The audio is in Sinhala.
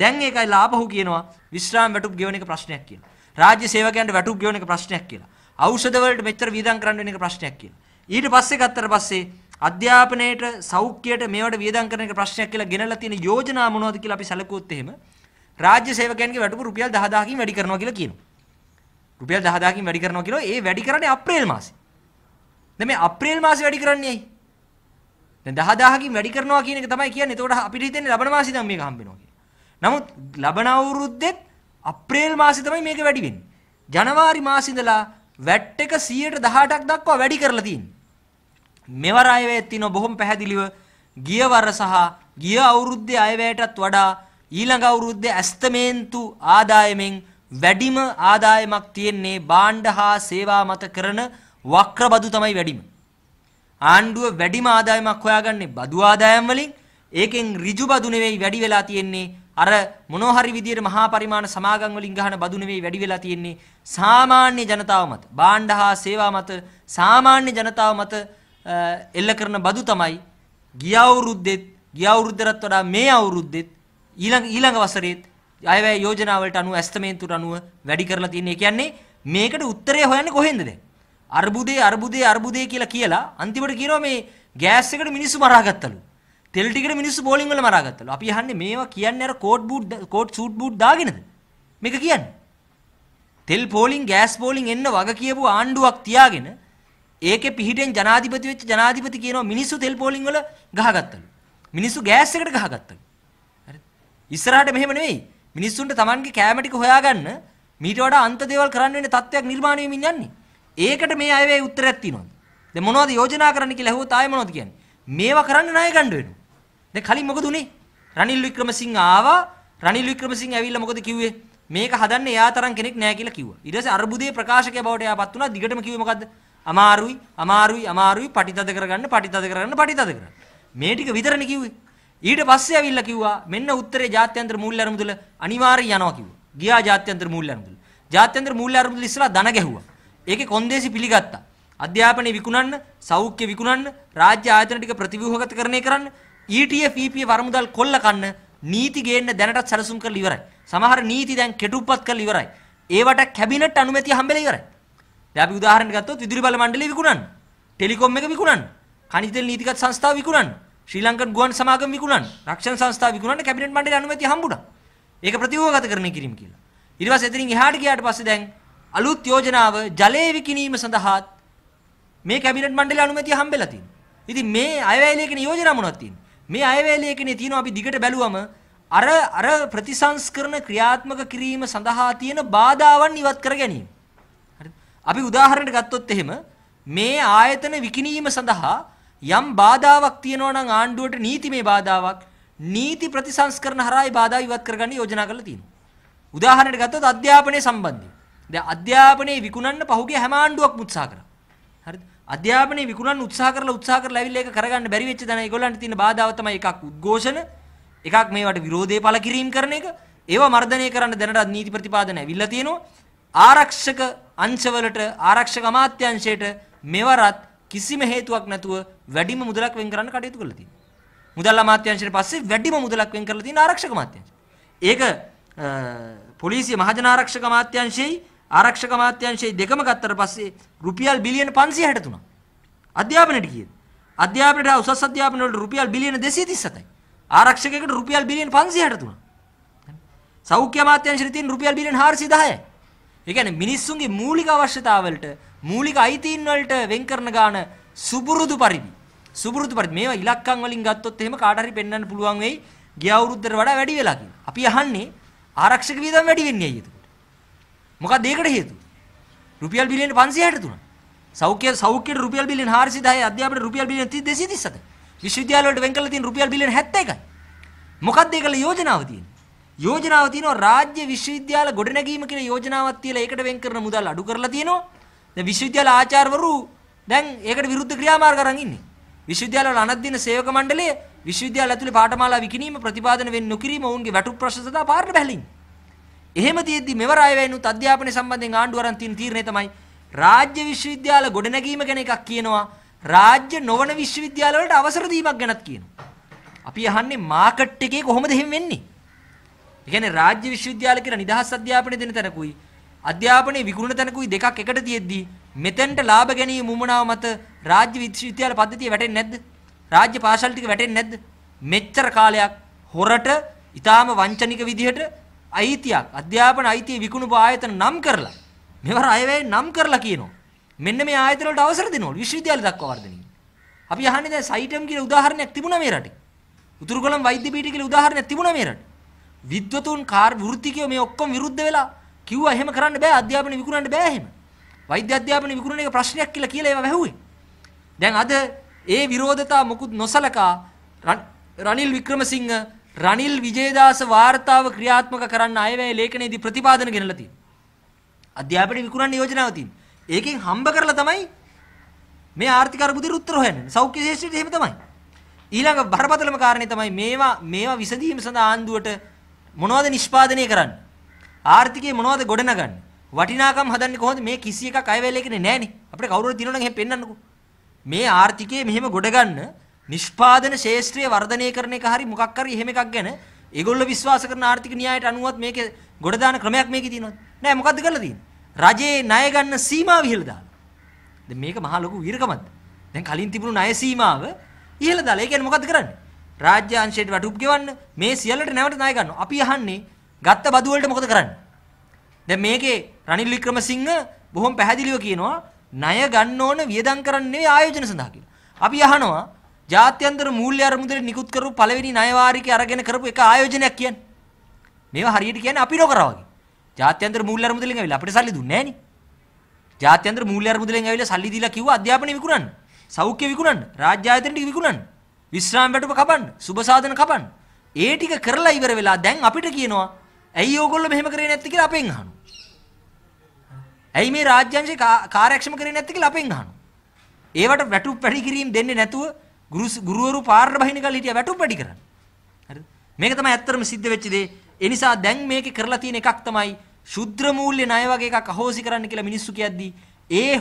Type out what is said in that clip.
දැන් ඒකයි ලාභහු කියනවා විශ්‍රාම වැටුප් ගෙවන එක ප්‍රශ්නයක් කියලා. රාජ්‍ය සේවකයන්ට වැටුප් ගෙවන එක ප්‍රශ්නයක් කියලා. ඖෂධ වලට මෙච්චර වියදම් කරන්න වෙන එක ප්‍රශ්නයක් කියලා. ඊට පස්සේ ගත්තට පස්සේ අධ්‍යාපනයේට සෞඛ්‍යයට මේවට වියදම් කරන එක ප්‍රශ්නයක් කියලා ගෙනල්ලා තියෙන යෝජනා මොනවද කියලා අපි සැලකුවොත් එහෙම රාජ්‍ය සේවකයන්ගේ වැටුප රුපියල් 10000කින් වැඩි කරනවා කියලා කියනවා. රුපියල් 10000කින් වැඩි කරනවා කියලා ඒ වැඩි කරන්නේ අප්‍රේල් මාසේ. දැන් මේ අප්‍රේල් මාසේ වැඩි කරන්නේ ඇයි? දැන් 10000කින් වැඩි කරනවා කියන එක තමයි කියන්නේ. එතකොට අපිට හිතෙන්නේ ලබන මාසේ දැන් මේක හම්බ වෙනවා කියලා. නමුත් ලබන අවුරුද්දෙත් අප්‍රේල් මාසෙ තමයි මේක වැඩි වෙන්නේ. ජනවාරි මාසෙදලා වැට් එක 118ක් දක්වා වැඩි කරලා තියෙනවා. මෙවර අයවැයත් තියෙනවා බොහොම පැහැදිලිව ගිය වර සහ ගිය අවුරුද්දේ අයවැයටත් වඩා ඊළඟ අවුරුද්දේ ඇස්තමේන්තු ආදායමෙන් වැඩිම ආදායමක් තියෙන්නේ බාණ්ඩ හා සේවා මත කරන වක්‍රබදු තමයි වැඩිම. ආණ්ඩුව වැඩිම ආදායමක් හොයාගන්නේ බදු ආදායම් වලින්. ඒකෙන් ඍජු බදු නෙවෙයි වැඩි වෙලා තියෙන්නේ අර මොනවා හරි විදියට මහා පරිමාණ සමාගම් වලින් ගහන බදු නෙවෙයි වැඩි වෙලා තියෙන්නේ සාමාන්‍ය ජනතාව මත බාණ්ඩ හා සේවා මත සාමාන්‍ය ජනතාව මත එල්ල කරන බදු තමයි ගිය අවුරුද්දෙත් ගිය අවුරුද්දටත් වඩා මේ අවුරුද්දෙත් ඊළඟ ඊළඟ වසරේත් අයවැය යෝජනා වලට අනුව ඇස්තමේන්තුට අනුව වැඩි කරලා තියෙන්නේ. ඒ කියන්නේ මේකට උත්තරය හොයන්නේ කොහෙන්ද දැන්? අර්බුදේ අර්බුදේ අර්බුදේ කියලා කියලා අන්තිමට කියනවා මේ ගෑස් එකට මිනිස්සු මරාගත්තලු. තෙල් ටිකට මිනිස්සු බෝලින් වල මරාගත්තලු. අපි අහන්නේ මේවා කියන්නේ අර coat boot coat suit boot දාගෙනද? මේක කියන්නේ. තෙල් පෝලින් ගෑස් පෝලින් එන්න වග කියපු ආණ්ඩුවක් තියාගෙන ඒකේ පිහිටෙන් ජනාධිපති වෙච්ච ජනාධිපති කියනවා මිනිස්සු තෙල් පෝලින් වල ගහගත්තලු. මිනිස්සු ගෑස් එකට ගහගත්තලු. හරිද? ඉස්සරහට මෙහෙම නෙවෙයි. මිනිස්සුන්ට Tamanගේ කෑම ටික හොයාගන්න මීට වඩා අන්ත දේවල් කරන්න වෙන තත්ත්වයක් නිර්මාණය වෙමින් යන්නේ. ඒකට මේ අයවේ උත්තරයක් තියෙනවා. දැන් මොනවද යෝජනා කරන්න කියලා ඇහුවොත් ආයෙ මොනවද කියන්නේ? මේවා කරන්න ණය ගන්න වෙනවා. දැන් කලින් මොකද උනේ? රනිල් වික්‍රමසිංහ ආවා. රනිල් වික්‍රමසිංහ ඇවිල්ලා මොකද කිව්වේ? මේක හදන්න එයා තරම් කෙනෙක් නෑ කියලා කිව්වා. ඊට පස්සේ අර්බුදයේ ප්‍රකාශකයා බවට එයාපත් වුණා. දිගටම කිව්වේ මොකද්ද? අමාරුයි, අමාරුයි, අමාරුයි, පටිතද කරගන්න, පටිතද කරගන්න, පටිතද කරගන්න. මේ ටික විතරනේ කිව්වේ. ඊට පස්සේ ඇවිල්ලා කිව්වා මෙන්න උත්තරේ ජාත්‍යන්තර මූල්‍ය අරමුදල අනිවාර්යයෙන් යනවා කිව්වා. ගියා ජාත්‍යන්තර මූල්‍ය අරමුදල. ජාත්‍යන්තර මූල්‍ය අරමුදල ඉස්සලා දන ගැහුවා. ඒකේ කොන්දේසි පිළිගත්තා. අධ්‍යාපනය විකුණන්න, සෞඛ්‍ය විකුණන්න, රාජ්‍ය ආයතන ටික ප්‍රතිව්‍යුහගත කරණය කරන්න ETF EP වරමුදල් කොල්ල කන්න නීති ගේන්න දැනටත් සැලසුම් කරලා ඉවරයි. සමහර නීති දැන් කෙටුප්පත් කරලා ඉවරයි. ඒවට කැබිනට් අනුමැතිය හම්බෙලා ඉවරයි. දැන් අපි උදාහරණයක් ගත්තොත් විදුලි බල මණ්ඩලය විකුණන්න. ටෙලිකොම් එක විකුණන්න. කණිතෙල් නීතිගත් සංස්ථාව විකුණන්න. ශ්‍රී ලංකන් ගුවන් සමාගම විකුණන්න. රක්ෂණ සංස්ථාව විකුණන්න කැබිනට් මණ්ඩලයේ අනුමැතිය හම්බුණා. ඒක ප්‍රතිව්‍යුහගතකරණය කිරීම කියලා. ඊට පස්සේ එතනින් එහාට ගියාට පස්සේ දැන් අලුත් යෝජනාව ජලය විකිණීම සඳහා මේ කැබිනට් මණ්ඩලයේ අනුමැතිය හම්බෙලා තියෙනවා. ඉතින් මේ අයවැයලයක නියෝජනා මොනවද තියෙන්නේ? මේ අයවැලේ කෙනේ තියෙනවා අපි දිගට බැලුවම අර අර ප්‍රතිසංස්කරණ ක්‍රියාත්මක කිරීම සඳහා තියෙන බාධාවන් ඉවත් කර ගැනීම. හරිද? අපි උදාහරණයක් ගත්තොත් එහෙම මේ ආයතන විකිණීම සඳහා යම් බාධාවක් තියෙනවා නම් ආණ්ඩුවට නීතිමය බාධාවක් නීති ප්‍රතිසංස්කරණ හරහායි බාධා ඉවත් කරගන්න යෝජනා කරලා තියෙනවා. උදාහරණයක් ගත්තොත් අධ්‍යාපනයේ සම්බන්ධයෙන්. දැන් අධ්‍යාපනයේ විකුණන්න පහුගිය හැම ආණ්ඩුවක්ම උත්සාහ කරා. හරිද අධ්‍යාපනයේ විකුණන්න උත්සාහ කරලා උත්සාහ කරලා ඇවිල්ලා ඒක කරගන්න බැරි වෙච්ච දණ ඒගොල්ලන්ට තියෙන බාධාව තමයි එකක් උද්ඝෝෂණ එකක් මේවට විරෝධය පළ කිරීම කරන එක ඒවා මර්ධනය කරන්න දැනටත් නීති ප්‍රතිපාදන ඇවිල්ලා තියෙනවා ආරක්ෂක අංශවලට ආරක්ෂක අමාත්‍යංශයට මෙවරත් කිසිම හේතුවක් නැතුව වැඩිම මුදලක් වෙන් කරන්න කටයුතු කරලා තියෙනවා. මුදල් අමාත්‍යංශයට පස්සේ වැඩිම මුදලක් වෙන් කරලා තියෙන ආරක්ෂක අමාත්‍යංශය. ඒක පොලිසිය මහජන ආරක්ෂක අමාත්‍යංශයයි ආරක්ෂක අමාත්‍යාංශයේ දෙකම ගත්තට පස්සේ රුපියල් බිලියන 563ක් අධ්‍යාපනයට ගියද අධ්‍යාපනයට උසස් අධ්‍යාපන වලට රුපියල් බිලියන 237යි ආරක්ෂකයකට රුපියල් බිලියන 563 සෞඛ්‍ය අමාත්‍යාංශයේ තියෙන රුපියල් බිලියන 410යි ඒ කියන්නේ මිනිස්සුන්ගේ මූලික අවශ්‍යතාවලට මූලික අයිතීන් වලට වෙන් කරන ගාන සුබුරුදු පරිදි සුබුරුදු පරිදි මේවා ඉලක්කම් වලින් ගත්තොත් එහෙම කාට හරි පෙන්වන්න පුළුවන් වෙයි ගිය අවුරුද්දට වඩා වැඩි වෙලා කියලා. අපි අහන්නේ ආරක්ෂක වියදම් වැඩි වෙන්නේ ඇයි ඒක? මොකක්ද ඒකට හේතුව? රුපියල් බිලියන 563. සෞඛ්‍ය සෞඛ්‍යයට රුපියල් බිලියන 410යි අධ්‍යාපනයට රුපියල් බිලියන 237. විශ්වවිද්‍යාල වලට වෙන් කරලා තියෙන රුපියල් බිලියන 71යි. මොකක්ද ඒකල යෝජනාව තියෙන්නේ? යෝජනාව තියෙනවා රාජ්‍ය විශ්වවිද්‍යාල ගොඩනැගීම කියන යෝජනාවක් තියලා ඒකට වෙන් කරන මුදල් අඩු කරලා තියෙනවා. දැන් විශ්වවිද්‍යාල ආචාර්යවරු දැන් ඒකට විරුද්ධ ක්‍රියාමාර්ග අරන් ඉන්නේ. විශ්වවිද්‍යාලවල අනත්දින සේවක මණ්ඩලය විශ්වවිද්‍යාල ඇතුලේ පාඨමාලා විකිණීම ප්‍රතිපාදන වෙන්න නොකිරීම ඔවුන්ගේ වැටුප් ප්‍රශ්න සඳහා පාරට බැහැලින්නේ. එහෙම තියෙද්දි මෙවර අයවැයනුත් අධ්‍යාපනය සම්බන්ධයෙන් ආණ්ඩුව අරන් තියෙන තීරණය තමයි රාජ්‍ය විශ්වවිද්‍යාල ගොඩනැගීම ගැන එකක් කියනවා රාජ්‍ය නොවන විශ්වවිද්‍යාල වලට අවසර දීමක් ගැනත් කියනවා. අපි අහන්නේ මාකට් එකේ කොහොමද එහෙම වෙන්නේ? ඒ කියන්නේ රාජ්‍ය විශ්වවිද්‍යාල කියලා නිදහස් අධ්‍යාපනය දෙන තැනකුයි අධ්‍යාපනයේ විකුණන තැනකුයි දෙකක් එකට තියෙද්දි මෙතෙන්ට ලාභ ගැනීම මුමනාව මත රාජ්‍ය විශ්වවිද්‍යාල පද්ධතිය වැටෙන්නේ නැද්ද? රාජ්‍ය පාසල් ටික වැටෙන්නේ නැද්ද? මෙච්චර කාලයක් හොරට ඊටාම වංචනික විදිහට අයිතියක් අධ්‍යාපන අයිතිය විකුණුපු ආයතන නම් කරලා මෙවර අයවැය නම් කරලා කියනවා. මෙන්න මේ ආයතන වලට අවසර දෙනවා විශ්වවිද්‍යාල දක්වා වර්ධනය. අපි අහන්නේ දැන් සයිටම් කියලා උදාහරණයක් තිබුණා මේ රටේ. උතුරුගලම් වෛද්‍ය පීඨ කියලා උදාහරණයක් තිබුණා මේ රටේ. විද්වතුන් කාර් වෘත්තිකයෝ මේ ඔක්කොම විරුද්ධ වෙලා කිව්වා එහෙම කරන්න බෑ අධ්‍යාපනය විකුණන්න බෑ එහෙම. වෛද්‍ය අධ්‍යාපනය විකුණන එක ප්‍රශ්නයක් කියලා කියලා ඒවා වැහුවේ. දැන් අද ඒ විරෝධතා මොකුත් නොසලකා රනිල් වික්‍රමසිංහ රනිල් විජේදාස වාර්තාව ක්‍රියාත්මක කරන්න අයවැය ලේඛනයේදී ප්‍රතිපාදන ගෙනලා තියෙනවා අධ්‍යාපනය විකුණන්න යෝජනාව තියෙනවා ඒකෙන් හම්බ කරලා තමයි මේ ආර්ථික අර්බුදෙට උත්තර හොයන්නේ සෞඛ්‍ය ශාස්ත්‍රයේදී එහෙම තමයි ඊළඟ බරපතලම කාරණේ තමයි මේවා මේවා විසඳීම සඳහා ආණ්ඩුවට මොනවද නිෂ්පාදනය කරන්නේ? ආර්ථිකය මොනවද ගොඩනගන්නේ? වටිනාකම් හදන්නේ කොහොමද? මේ කිසි එකක් අයවැලේකනේ නැහනේ. අපිට කවුරු හරි දිනනනම් එහෙම පෙන්නන්නකෝ. මේ ආර්ථිකය මෙහෙම ගොඩගන්න නිෂ්පාදන ශේෂ්ත්‍රය වර්ධනය කරන එක හරි මොකක් හරි එහෙම එකක් ගැන ඒගොල්ලෝ විශ්වාස කරන ආර්ථික න්‍යායට අනුවත් මේකේ ගොඩ දාන ක්‍රමයක් මේකේ තියෙනවද නෑ මොකද්ද කරලා තියෙන්නේ රජේ ණය ගන්න සීමාව ඉහළ දාලා දැන් මේක මහා ලොකු වීරකමක්ද දැන් කලින් තිබුණු ණය සීමාව ඉහළ දාලා ඒ කියන්නේ මොකද්ද කරන්නේ රාජ්‍ය අංශයට වටුප් ගෙවන්න මේ සියල්ලට නැවත ණය ගන්නවා අපි අහන්නේ ගත්ත බදු වලට මොකද කරන්නේ දැන් මේකේ රනිල් වික්‍රමසිංහ බොහොම පැහැදිලිව කියනවා ණය ගන්න ඕන වියදම් කරන්න නෙවෙයි ආයෝජන සඳහා කියලා අපි අහනවා ජාත්‍යන්තර මූල්‍ය අරමුදලේ නිකුත් කරපු පළවෙනි ණයවාරිකේ අරගෙන කරපු එක ආයෝජනයක් කියන්නේ. මේවා හරියට කියන්නේ අපි නොකරා වගේ. ජාත්‍යන්තර මූල්‍ය අරමුදලෙන් ඇවිල්ලා අපිට සල්ලි දුන්නේ නැහනේ. ජාත්‍යන්තර මූල්‍ය අරමුදලෙන් ඇවිල්ලා සල්ලි දීලා කිව්වා අධ්‍යාපනය විකුණන්න, සෞඛ්‍ය විකුණන්න, රාජ්‍ය ආයතන ටික විකුණන්න, විශ්‍රාම වැටුප කපන්න, සුබසාධන කපන්න. ඒ ටික කරලා ඉවර වෙලා දැන් අපිට කියනවා ඇයි ඕගොල්ලෝ මෙහෙම කරේ නැත්තේ කියලා අපෙන් අහනවා. ඇයි මේ රාජ්‍යංශේ කාර්යක්ෂම කරේ නැත්තේ කියලා අපෙන් අහනවා. ඒවට වැටුප් වැඩි කිරීම දෙන්නේ නැතුව ගුරු ගුරුවරු පාරට බහින කල් හිටියා වැටුම් වැඩි කරන්න. හරිද? මේක තමයි ඇත්තටම සිද්ධ වෙච්ච දේ. ඒ නිසා දැන් මේකේ කරලා තියෙන එකක් තමයි ශුද්‍ර මූල්‍ය ණය වගේ එකක් අහෝසි කරන්න කියලා මිනිස්සු කියද්දී ඒ